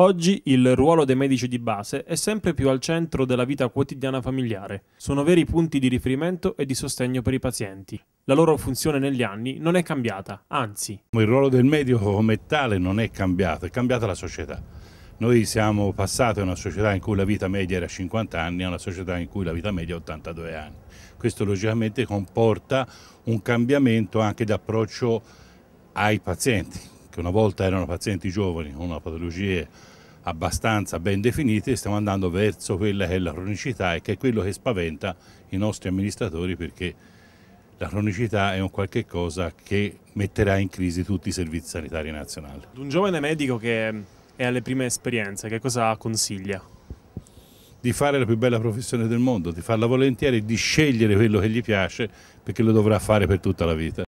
Oggi il ruolo dei medici di base è sempre più al centro della vita quotidiana familiare. Sono veri punti di riferimento e di sostegno per i pazienti. La loro funzione negli anni non è cambiata, anzi. Il ruolo del medico come tale non è cambiato, è cambiata la società. Noi siamo passati da una società in cui la vita media era 50 anni a una società in cui la vita media è 82 anni. Questo logicamente comporta un cambiamento anche di approccio ai pazienti, che una volta erano pazienti giovani con una patologia abbastanza ben definite, stiamo andando verso quella che è la cronicità e che è quello che spaventa i nostri amministratori perché la cronicità è un qualche cosa che metterà in crisi tutti i servizi sanitari nazionali. un giovane medico che è alle prime esperienze, che cosa consiglia? Di fare la più bella professione del mondo, di farla volentieri, di scegliere quello che gli piace perché lo dovrà fare per tutta la vita.